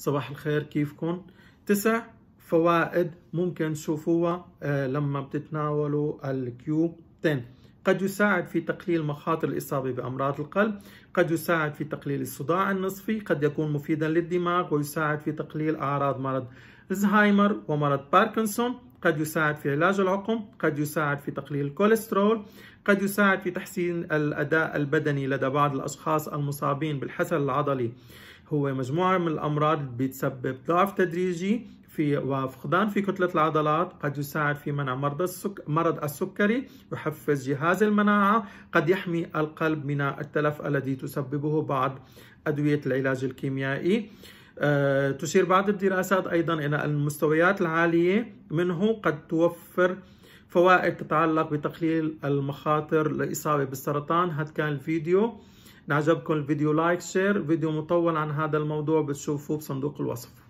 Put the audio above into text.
صباح الخير كيفكم تسع فوائد ممكن تشوفوها آه، لما بتتناولوا الكيو 10 قد يساعد في تقليل مخاطر الإصابة بأمراض القلب قد يساعد في تقليل الصداع النصفي قد يكون مفيدا للدماغ ويساعد في تقليل أعراض مرض الزهايمر ومرض باركنسون قد يساعد في علاج العقم قد يساعد في تقليل الكوليسترول قد يساعد في تحسين الأداء البدني لدى بعض الأشخاص المصابين بالحسر العضلي هو مجموعة من الأمراض بتسبب ضعف تدريجي في وفقدان في كتلة العضلات قد يساعد في منع مرض السك... مرض السكري يحفز جهاز المناعة قد يحمي القلب من التلف الذي تسببه بعض أدوية العلاج الكيميائي آه، تشير بعض الدراسات أيضا إلى المستويات العالية منه قد توفر فوائد تتعلق بتقليل المخاطر لإصابة بالسرطان هاد كان الفيديو نعجبكم الفيديو لايك شير فيديو مطول عن هذا الموضوع بتشوفوه بصندوق الوصف